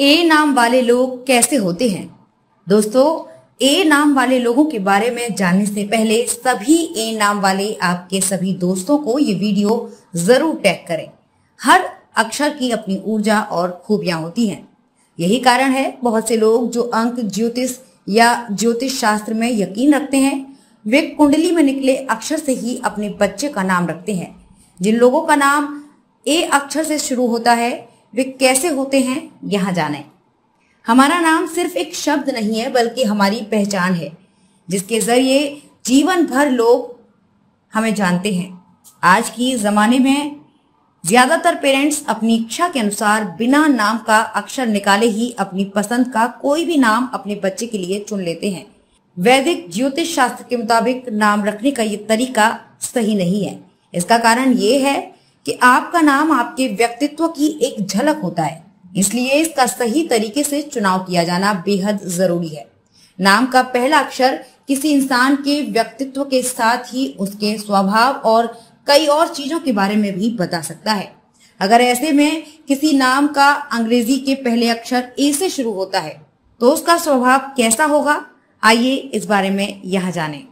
ए नाम वाले लोग कैसे होते हैं दोस्तों ए नाम वाले लोगों के बारे में जानने से पहले सभी ए नाम वाले आपके सभी दोस्तों को ये वीडियो जरूर टैग करें हर अक्षर की अपनी ऊर्जा और खूबियां होती हैं यही कारण है बहुत से लोग जो अंक ज्योतिष या ज्योतिष शास्त्र में यकीन रखते हैं वे कुंडली में निकले अक्षर से ही अपने बच्चे का नाम रखते हैं जिन लोगों का नाम ए अक्षर से शुरू होता है वे कैसे होते हैं यहां जाने हमारा नाम सिर्फ एक शब्द नहीं है बल्कि हमारी पहचान है जिसके जरिए जीवन भर लोग हमें जानते हैं आज की जमाने में ज्यादातर पेरेंट्स अपनी इच्छा के अनुसार बिना नाम का अक्षर निकाले ही अपनी पसंद का कोई भी नाम अपने बच्चे के लिए चुन लेते हैं वैदिक ज्योतिष शास्त्र के मुताबिक नाम रखने का ये तरीका सही नहीं है इसका कारण ये है कि आपका नाम आपके व्यक्तित्व की एक झलक होता है इसलिए इसका सही तरीके से चुनाव किया जाना बेहद जरूरी है नाम का पहला अक्षर किसी इंसान के व्यक्तित्व के साथ ही उसके स्वभाव और कई और चीजों के बारे में भी बता सकता है अगर ऐसे में किसी नाम का अंग्रेजी के पहले अक्षर ए से शुरू होता है तो उसका स्वभाव कैसा होगा आइए इस बारे में यह जानें।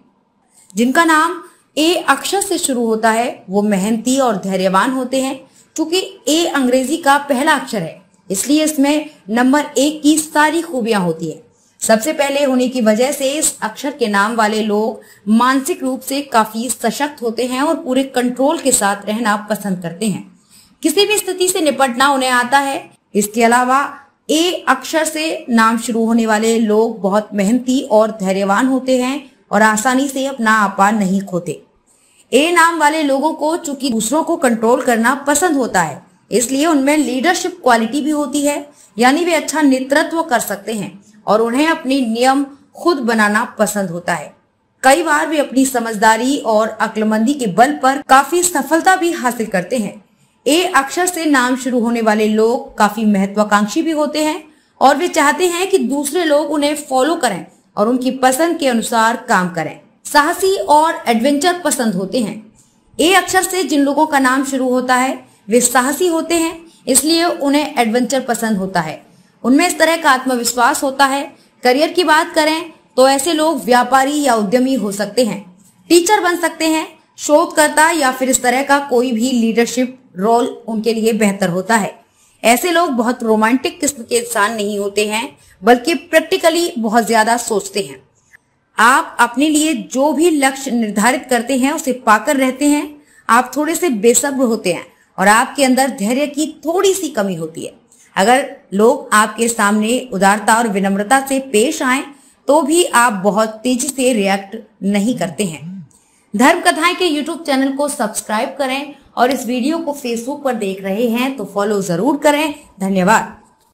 जिनका नाम ए अक्षर से शुरू होता है वो मेहनती और धैर्यवान होते हैं क्योंकि ए अंग्रेजी का पहला अक्षर है इसलिए इसमें नंबर एक की सारी खूबियां होती है सबसे पहले होने की वजह से इस अक्षर के नाम वाले लोग मानसिक रूप से काफी सशक्त होते हैं और पूरे कंट्रोल के साथ रहना पसंद करते हैं किसी भी स्थिति से निपटना उन्हें आता है इसके अलावा ए अक्षर से नाम शुरू होने वाले लोग बहुत मेहनती और धैर्यवान होते हैं और आसानी से अपना आपा नहीं खोते ए नाम वाले लोगों को चूंकि दूसरों को कंट्रोल करना पसंद होता है इसलिए उनमें लीडरशिप क्वालिटी भी होती है यानी वे अच्छा नेतृत्व कर सकते हैं और उन्हें अपने नियम खुद बनाना पसंद होता है कई बार वे अपनी समझदारी और अक्लमंदी के बल पर काफी सफलता भी हासिल करते हैं ए अक्षर से नाम शुरू होने वाले लोग काफी महत्वाकांक्षी भी होते हैं और वे चाहते हैं कि दूसरे लोग उन्हें फॉलो करें और उनकी पसंद के अनुसार काम करें साहसी और एडवेंचर पसंद होते हैं ए अक्षर से जिन लोगों का नाम शुरू होता है वे साहसी होते हैं इसलिए उन्हें एडवेंचर पसंद होता है उनमें इस तरह का आत्मविश्वास होता है करियर की बात करें तो ऐसे लोग व्यापारी या उद्यमी हो सकते हैं टीचर बन सकते हैं शोधकर्ता या फिर इस तरह का कोई भी लीडरशिप रोल उनके लिए बेहतर होता है ऐसे लोग बहुत रोमांटिक किस्म के इंसान नहीं होते हैं बल्कि प्रैक्टिकली बहुत ज्यादा सोचते हैं आप अपने लिए जो भी लक्ष्य निर्धारित करते हैं उसे पाकर रहते हैं आप थोड़े से बेसब्र होते हैं और आपके अंदर धैर्य की थोड़ी सी कमी होती है अगर लोग आपके सामने उदारता और विनम्रता से पेश आए तो भी आप बहुत तेजी से रिएक्ट नहीं करते हैं धर्म कथाएं के यूट्यूब चैनल को सब्सक्राइब करें और इस वीडियो को फेसबुक पर देख रहे हैं तो फॉलो जरूर करें धन्यवाद